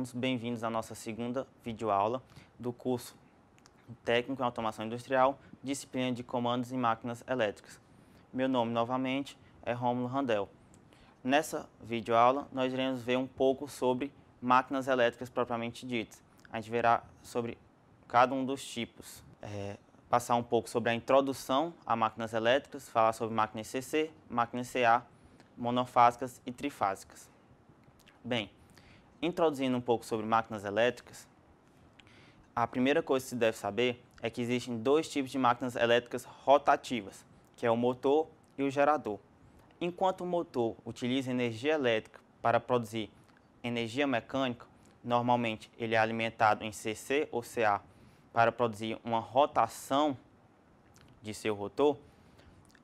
alunos, bem-vindos à nossa segunda videoaula do curso Técnico em Automação Industrial, disciplina de Comandos em Máquinas Elétricas. Meu nome, novamente, é Rômulo Randel. Nessa videoaula, nós iremos ver um pouco sobre máquinas elétricas propriamente ditas. A gente verá sobre cada um dos tipos. É, passar um pouco sobre a introdução a máquinas elétricas, falar sobre máquinas CC, máquinas CA, monofásicas e trifásicas. Bem, Introduzindo um pouco sobre máquinas elétricas, a primeira coisa que se deve saber é que existem dois tipos de máquinas elétricas rotativas, que é o motor e o gerador. Enquanto o motor utiliza energia elétrica para produzir energia mecânica, normalmente ele é alimentado em CC ou CA para produzir uma rotação de seu rotor,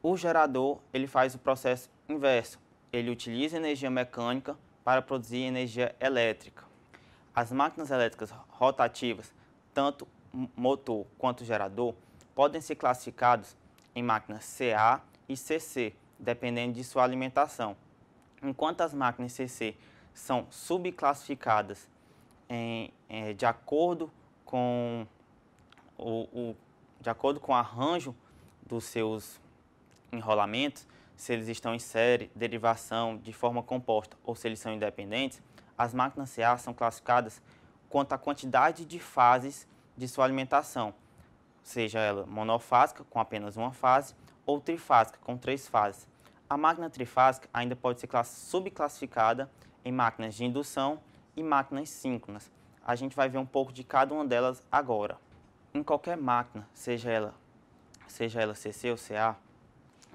o gerador ele faz o processo inverso. Ele utiliza energia mecânica para produzir energia elétrica. As máquinas elétricas rotativas, tanto motor quanto gerador, podem ser classificados em máquinas CA e CC, dependendo de sua alimentação. Enquanto as máquinas CC são subclassificadas em, em, é, de acordo com o, o, de acordo com o arranjo dos seus enrolamentos, se eles estão em série, derivação, de forma composta ou se eles são independentes, as máquinas CA são classificadas quanto à quantidade de fases de sua alimentação, seja ela monofásica, com apenas uma fase, ou trifásica, com três fases. A máquina trifásica ainda pode ser subclassificada em máquinas de indução e máquinas síncronas. A gente vai ver um pouco de cada uma delas agora. Em qualquer máquina, seja ela, seja ela CC ou CA,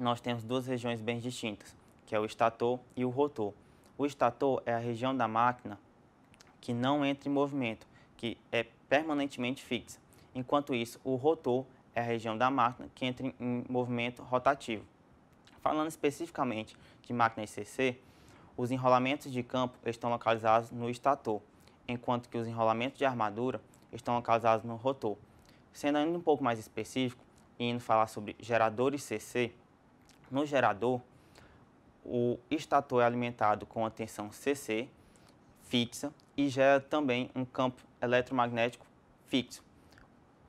nós temos duas regiões bem distintas, que é o estator e o rotor. O estator é a região da máquina que não entra em movimento, que é permanentemente fixa. Enquanto isso, o rotor é a região da máquina que entra em movimento rotativo. Falando especificamente de máquinas CC, os enrolamentos de campo estão localizados no estator, enquanto que os enrolamentos de armadura estão localizados no rotor. Sendo ainda um pouco mais específico e indo falar sobre geradores CC, no gerador, o estator é alimentado com a tensão CC fixa e gera também um campo eletromagnético fixo.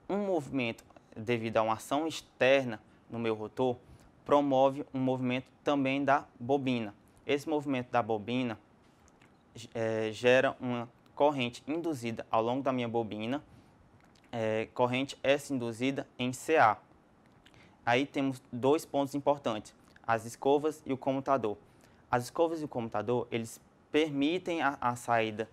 Um movimento devido a uma ação externa no meu rotor promove um movimento também da bobina. Esse movimento da bobina é, gera uma corrente induzida ao longo da minha bobina, é, corrente S induzida em CA. Aí temos dois pontos importantes, as escovas e o comutador. As escovas e o comutador, eles permitem a, a saída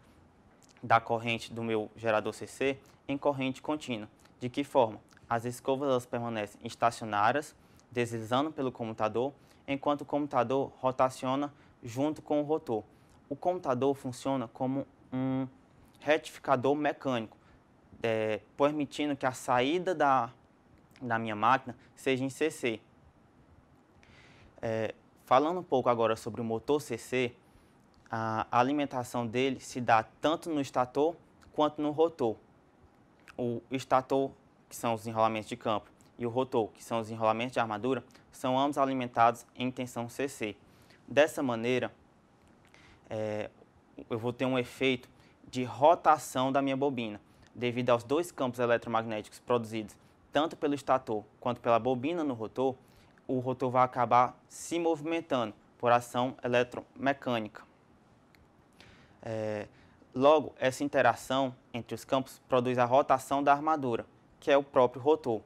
da corrente do meu gerador CC em corrente contínua. De que forma? As escovas elas permanecem estacionárias, deslizando pelo comutador, enquanto o comutador rotaciona junto com o rotor. O comutador funciona como um retificador mecânico, é, permitindo que a saída da da minha máquina seja em CC. É, falando um pouco agora sobre o motor CC, a alimentação dele se dá tanto no estator quanto no rotor. O estator, que são os enrolamentos de campo, e o rotor, que são os enrolamentos de armadura, são ambos alimentados em tensão CC. Dessa maneira, é, eu vou ter um efeito de rotação da minha bobina, devido aos dois campos eletromagnéticos produzidos tanto pelo estator quanto pela bobina no rotor, o rotor vai acabar se movimentando por ação eletromecânica. É, logo, essa interação entre os campos produz a rotação da armadura, que é o próprio rotor.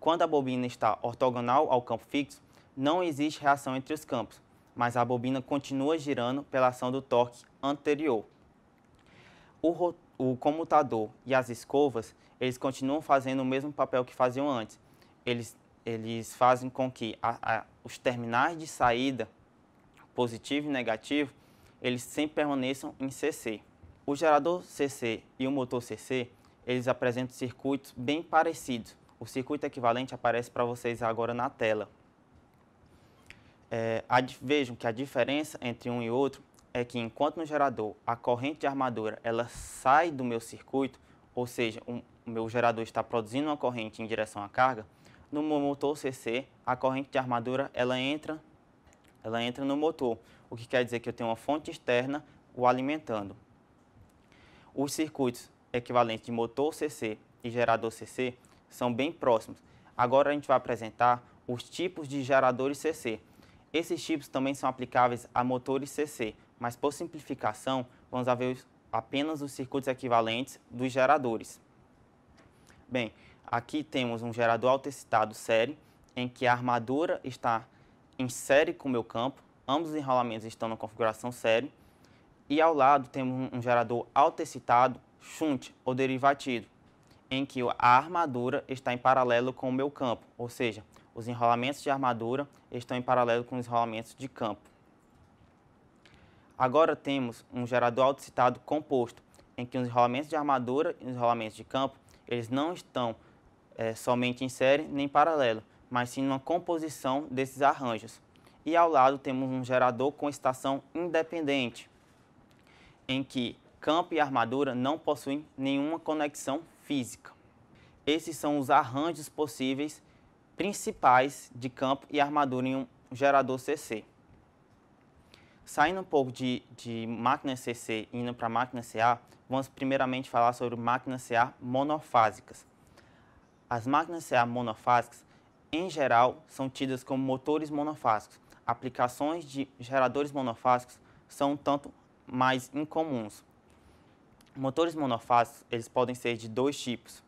Quando a bobina está ortogonal ao campo fixo, não existe reação entre os campos, mas a bobina continua girando pela ação do torque anterior. O, o comutador e as escovas, eles continuam fazendo o mesmo papel que faziam antes. Eles, eles fazem com que a, a, os terminais de saída, positivo e negativo, eles sempre permaneçam em CC. O gerador CC e o motor CC, eles apresentam circuitos bem parecidos. O circuito equivalente aparece para vocês agora na tela. É, a, vejam que a diferença entre um e outro é que enquanto no gerador a corrente de armadura ela sai do meu circuito, ou seja, um, o meu gerador está produzindo uma corrente em direção à carga, no motor CC a corrente de armadura ela entra, ela entra no motor, o que quer dizer que eu tenho uma fonte externa o alimentando. Os circuitos equivalentes de motor CC e gerador CC são bem próximos. Agora a gente vai apresentar os tipos de geradores CC. Esses tipos também são aplicáveis a motores CC, mas por simplificação, vamos haver apenas os circuitos equivalentes dos geradores. Bem, aqui temos um gerador autoexcitado série, em que a armadura está em série com o meu campo, ambos os enrolamentos estão na configuração série, e ao lado temos um gerador autoexcitado shunt ou derivativo, em que a armadura está em paralelo com o meu campo, ou seja, os enrolamentos de armadura estão em paralelo com os enrolamentos de campo. Agora temos um gerador autocitado composto, em que os enrolamentos de armadura e os enrolamentos de campo eles não estão é, somente em série nem paralelo, mas sim numa composição desses arranjos. E ao lado temos um gerador com estação independente, em que campo e armadura não possuem nenhuma conexão física. Esses são os arranjos possíveis principais de campo e armadura em um gerador CC. Saindo um pouco de, de máquina CC e indo para máquina CA, vamos primeiramente falar sobre máquinas CA monofásicas. As máquinas CA monofásicas, em geral, são tidas como motores monofásicos. Aplicações de geradores monofásicos são um tanto mais incomuns. Motores monofásicos, eles podem ser de dois tipos.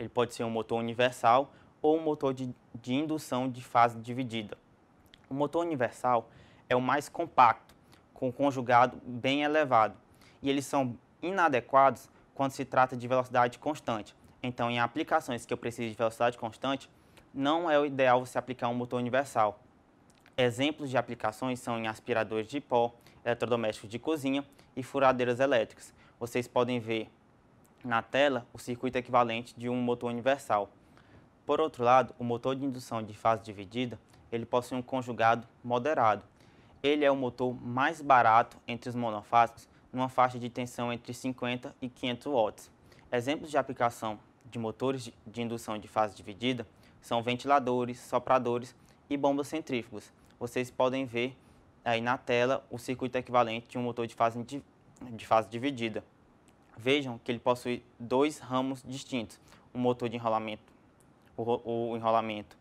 Ele pode ser um motor universal ou um motor de, de indução de fase dividida. O motor universal é o mais compacto, com conjugado bem elevado, e eles são inadequados quando se trata de velocidade constante. Então, em aplicações que eu preciso de velocidade constante, não é o ideal você aplicar um motor universal. Exemplos de aplicações são em aspiradores de pó, eletrodomésticos de cozinha e furadeiras elétricas. Vocês podem ver na tela o circuito equivalente de um motor universal. Por outro lado, o motor de indução de fase dividida, ele possui um conjugado moderado, ele é o motor mais barato entre os monofásicos, numa faixa de tensão entre 50 e 500 watts. Exemplos de aplicação de motores de indução de fase dividida são ventiladores, sopradores e bombas centrífugas. Vocês podem ver aí na tela o circuito equivalente de um motor de fase, de fase dividida. Vejam que ele possui dois ramos distintos, o motor de enrolamento, o, o enrolamento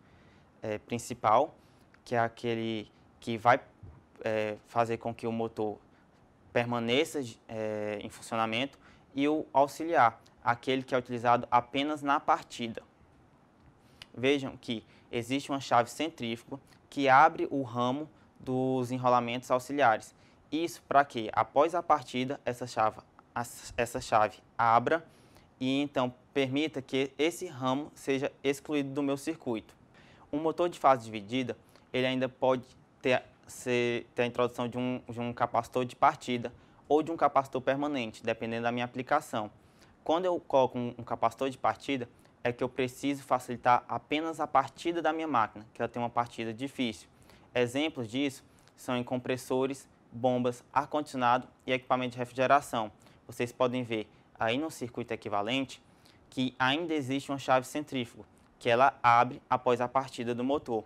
é, principal, que é aquele que vai é, fazer com que o motor permaneça é, em funcionamento e o auxiliar, aquele que é utilizado apenas na partida. Vejam que existe uma chave centrífuga que abre o ramo dos enrolamentos auxiliares. Isso para que, após a partida, essa chave, essa chave abra e então permita que esse ramo seja excluído do meu circuito. Um motor de fase dividida, ele ainda pode ter ser, ter a introdução de um, de um capacitor de partida ou de um capacitor permanente, dependendo da minha aplicação. Quando eu coloco um, um capacitor de partida, é que eu preciso facilitar apenas a partida da minha máquina, que ela tem uma partida difícil. Exemplos disso são em compressores, bombas, ar-condicionado e equipamento de refrigeração. Vocês podem ver aí no circuito equivalente que ainda existe uma chave centrífuga, que ela abre após a partida do motor.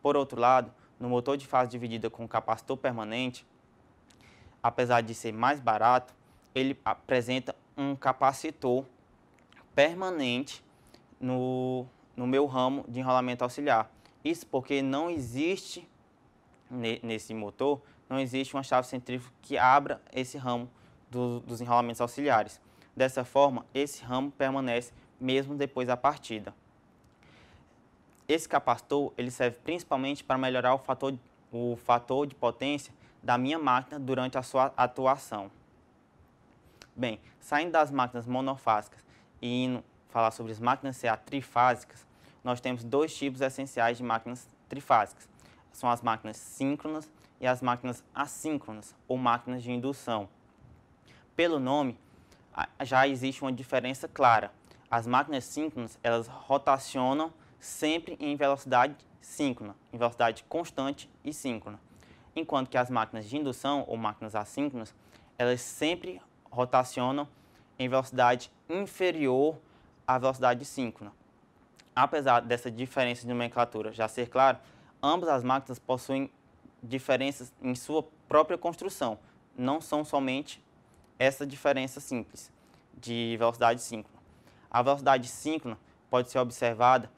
Por outro lado, no motor de fase dividida com capacitor permanente, apesar de ser mais barato, ele apresenta um capacitor permanente no, no meu ramo de enrolamento auxiliar. Isso porque não existe nesse motor, não existe uma chave centrífuga que abra esse ramo do, dos enrolamentos auxiliares. Dessa forma, esse ramo permanece mesmo depois da partida. Esse capacitor ele serve principalmente para melhorar o fator, o fator de potência da minha máquina durante a sua atuação. Bem, saindo das máquinas monofásicas e indo falar sobre as máquinas CA trifásicas, nós temos dois tipos essenciais de máquinas trifásicas. São as máquinas síncronas e as máquinas assíncronas, ou máquinas de indução. Pelo nome, já existe uma diferença clara. As máquinas síncronas, elas rotacionam sempre em velocidade síncrona, em velocidade constante e síncrona. Enquanto que as máquinas de indução ou máquinas assíncronas, elas sempre rotacionam em velocidade inferior à velocidade síncrona. Apesar dessa diferença de nomenclatura já ser clara, ambas as máquinas possuem diferenças em sua própria construção, não são somente essa diferença simples de velocidade síncrona. A velocidade síncrona pode ser observada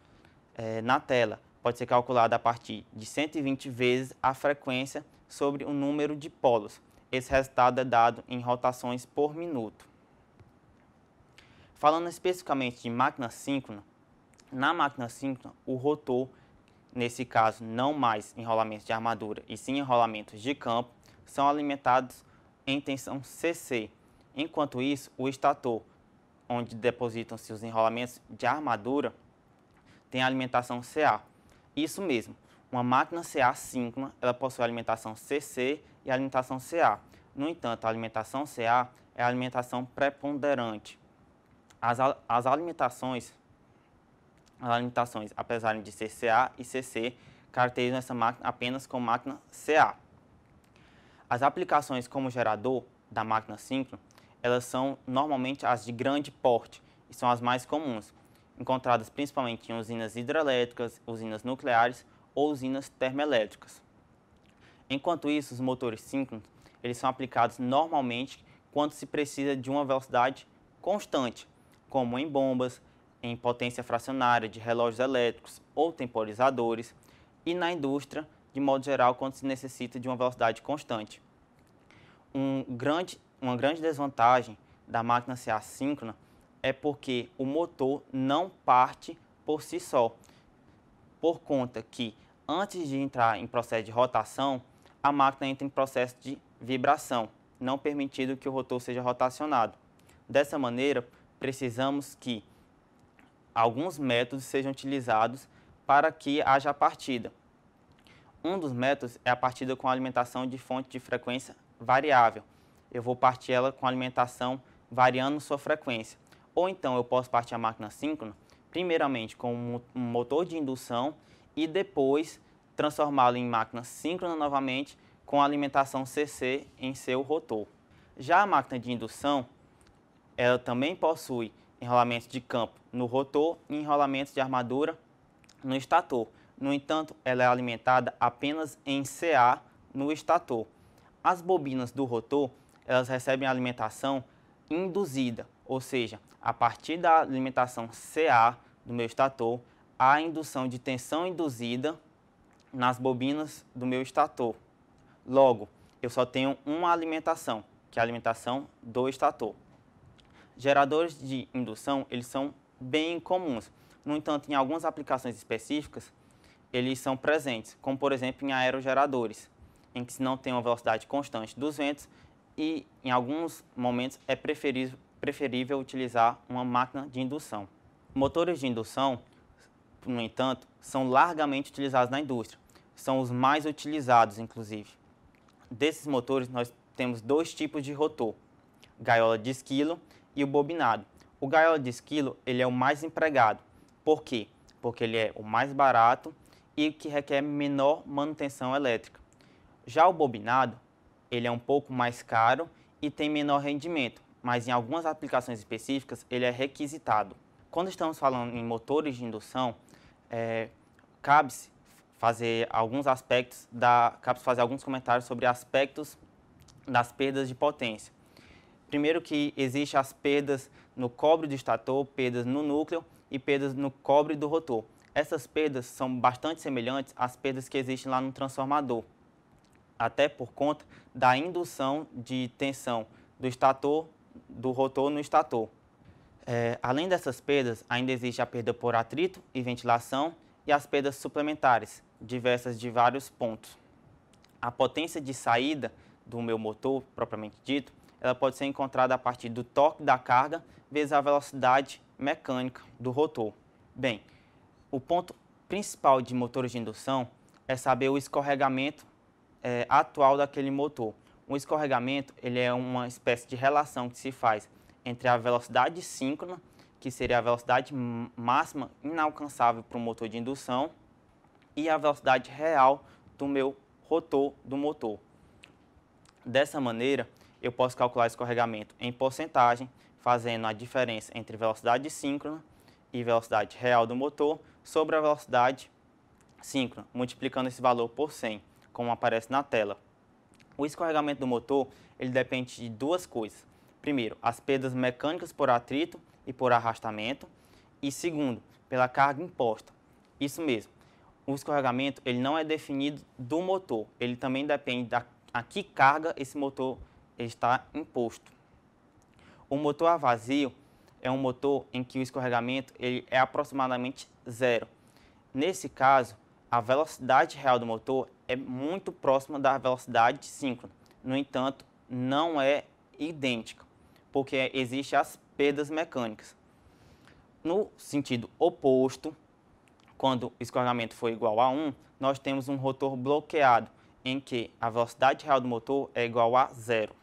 é, na tela. Pode ser calculada a partir de 120 vezes a frequência sobre o número de polos. Esse resultado é dado em rotações por minuto. Falando especificamente de máquina síncrona, na máquina síncrona, o rotor, nesse caso não mais enrolamentos de armadura e sim enrolamentos de campo, são alimentados em tensão CC. Enquanto isso, o estator, onde depositam-se os enrolamentos de armadura, tem alimentação CA. Isso mesmo, uma máquina CA síncrona ela possui alimentação CC e alimentação CA. No entanto, a alimentação CA é a alimentação preponderante. As, as alimentações, as alimentações, apesar de ser CA e CC, caracterizam essa máquina apenas como máquina CA. As aplicações como gerador da máquina síncrona, elas são normalmente as de grande porte e são as mais comuns encontradas principalmente em usinas hidrelétricas, usinas nucleares ou usinas termoelétricas. Enquanto isso, os motores síncronos eles são aplicados normalmente quando se precisa de uma velocidade constante, como em bombas, em potência fracionária de relógios elétricos ou temporizadores, e na indústria, de modo geral, quando se necessita de uma velocidade constante. Um grande, uma grande desvantagem da máquina ser assíncrona é porque o motor não parte por si só, por conta que antes de entrar em processo de rotação, a máquina entra em processo de vibração, não permitindo que o rotor seja rotacionado. Dessa maneira, precisamos que alguns métodos sejam utilizados para que haja partida. Um dos métodos é a partida com alimentação de fonte de frequência variável. Eu vou partir ela com alimentação variando sua frequência. Ou então eu posso partir a máquina síncrona, primeiramente com um motor de indução e depois transformá-lo em máquina síncrona novamente com alimentação CC em seu rotor. Já a máquina de indução, ela também possui enrolamentos de campo no rotor e enrolamentos de armadura no estator. No entanto, ela é alimentada apenas em CA no estator. As bobinas do rotor, elas recebem alimentação induzida, ou seja, a partir da alimentação CA do meu estator, há indução de tensão induzida nas bobinas do meu estator. Logo, eu só tenho uma alimentação, que é a alimentação do estator. Geradores de indução, eles são bem comuns. No entanto, em algumas aplicações específicas, eles são presentes, como por exemplo em aerogeradores, em que se não tem uma velocidade constante dos ventos e em alguns momentos é preferível preferível utilizar uma máquina de indução. Motores de indução, no entanto, são largamente utilizados na indústria. São os mais utilizados, inclusive. Desses motores, nós temos dois tipos de rotor, gaiola de esquilo e o bobinado. O gaiola de esquilo ele é o mais empregado. Por quê? Porque ele é o mais barato e que requer menor manutenção elétrica. Já o bobinado, ele é um pouco mais caro e tem menor rendimento, mas em algumas aplicações específicas ele é requisitado. Quando estamos falando em motores de indução, é, cabe-se fazer alguns aspectos da cabe fazer alguns comentários sobre aspectos das perdas de potência. Primeiro que existe as perdas no cobre do estator, perdas no núcleo e perdas no cobre do rotor. Essas perdas são bastante semelhantes às perdas que existem lá no transformador, até por conta da indução de tensão do estator do rotor no estator. É, além dessas perdas, ainda existe a perda por atrito e ventilação e as perdas suplementares, diversas de vários pontos. A potência de saída do meu motor, propriamente dito, ela pode ser encontrada a partir do torque da carga vezes a velocidade mecânica do rotor. Bem, o ponto principal de motores de indução é saber o escorregamento é, atual daquele motor. Um escorregamento ele é uma espécie de relação que se faz entre a velocidade síncrona, que seria a velocidade máxima inalcançável para o motor de indução, e a velocidade real do meu rotor do motor. Dessa maneira, eu posso calcular escorregamento em porcentagem, fazendo a diferença entre velocidade síncrona e velocidade real do motor sobre a velocidade síncrona, multiplicando esse valor por 100, como aparece na tela. O escorregamento do motor ele depende de duas coisas. Primeiro, as perdas mecânicas por atrito e por arrastamento. E segundo, pela carga imposta. Isso mesmo. O escorregamento ele não é definido do motor. Ele também depende da a que carga esse motor está imposto. O motor a vazio é um motor em que o escorregamento ele é aproximadamente zero. Nesse caso, a velocidade real do motor é muito próxima da velocidade síncrona. No entanto, não é idêntica, porque existem as perdas mecânicas. No sentido oposto, quando o escorregamento foi igual a 1, nós temos um rotor bloqueado, em que a velocidade real do motor é igual a zero.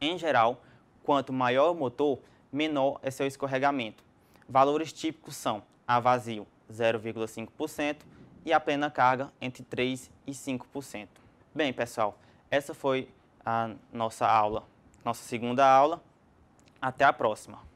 Em geral, quanto maior o motor, menor é seu escorregamento. Valores típicos são a vazio 0,5%, e a plena carga entre 3% e 5%. Bem, pessoal, essa foi a nossa aula, nossa segunda aula. Até a próxima!